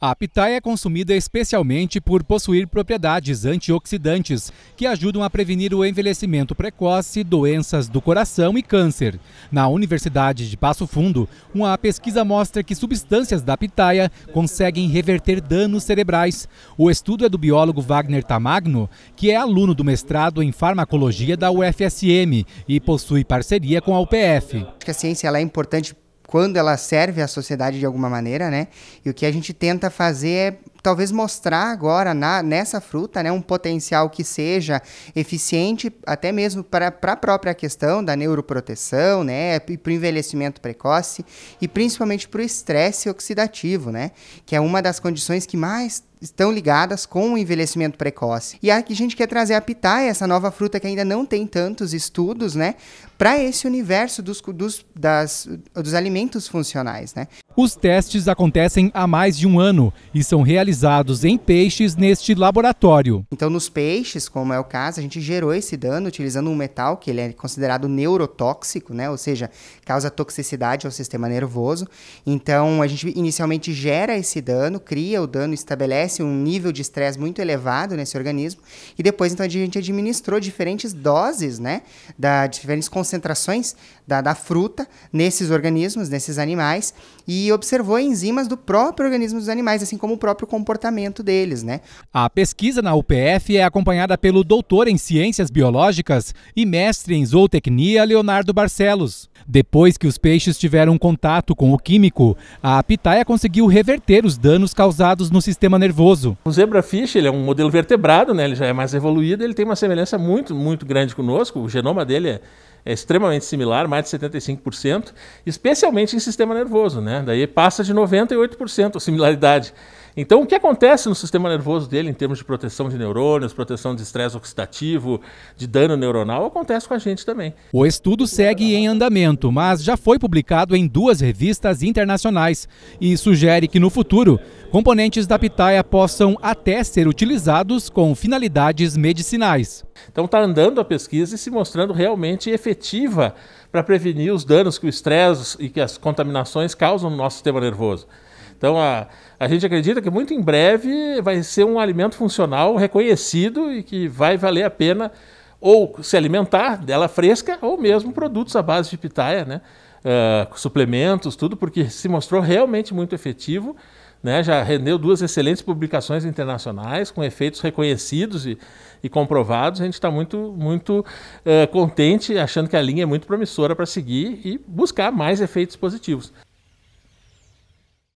A pitaia é consumida especialmente por possuir propriedades antioxidantes, que ajudam a prevenir o envelhecimento precoce, doenças do coração e câncer. Na Universidade de Passo Fundo, uma pesquisa mostra que substâncias da pitaia conseguem reverter danos cerebrais. O estudo é do biólogo Wagner Tamagno, que é aluno do mestrado em farmacologia da UFSM e possui parceria com a UPF. Acho que a ciência é importante quando ela serve à sociedade de alguma maneira, né? E o que a gente tenta fazer é talvez mostrar agora na, nessa fruta né, um potencial que seja eficiente até mesmo para a própria questão da neuroproteção, né, e para o envelhecimento precoce e principalmente para o estresse oxidativo, né, que é uma das condições que mais estão ligadas com o envelhecimento precoce. E a gente quer trazer a pitaia, essa nova fruta que ainda não tem tantos estudos, né, para esse universo dos, dos, das, dos alimentos funcionais, né. Os testes acontecem há mais de um ano e são realizados em peixes neste laboratório. Então, nos peixes, como é o caso, a gente gerou esse dano utilizando um metal que ele é considerado neurotóxico, né? Ou seja, causa toxicidade ao sistema nervoso. Então, a gente inicialmente gera esse dano, cria o dano, estabelece um nível de estresse muito elevado nesse organismo. E depois, então, a gente administrou diferentes doses, né? Da, diferentes concentrações da, da fruta nesses organismos, nesses animais, e observou enzimas do próprio organismo dos animais, assim como o próprio comportamento deles, né? A pesquisa na UPF é acompanhada pelo doutor em ciências biológicas e mestre em zootecnia Leonardo Barcelos. Depois que os peixes tiveram contato com o químico, a pitaia conseguiu reverter os danos causados no sistema nervoso nervoso. O zebrafish ele é um modelo vertebrado, né? ele já é mais evoluído, ele tem uma semelhança muito, muito grande conosco. O genoma dele é, é extremamente similar, mais de 75%, especialmente em sistema nervoso. Né? Daí passa de 98% a similaridade. Então, o que acontece no sistema nervoso dele em termos de proteção de neurônios, proteção de estresse oxidativo, de dano neuronal, acontece com a gente também. O estudo segue em andamento, mas já foi publicado em duas revistas internacionais e sugere que no futuro componentes da pitaia possam até ser utilizados com finalidades medicinais. Então está andando a pesquisa e se mostrando realmente efetiva para prevenir os danos que o estresse e que as contaminações causam no nosso sistema nervoso. Então a, a gente acredita que muito em breve vai ser um alimento funcional reconhecido e que vai valer a pena ou se alimentar dela fresca ou mesmo produtos à base de pitaia, né? Uh, suplementos, tudo, porque se mostrou realmente muito efetivo. Né, já rendeu duas excelentes publicações internacionais com efeitos reconhecidos e, e comprovados. A gente está muito, muito uh, contente, achando que a linha é muito promissora para seguir e buscar mais efeitos positivos.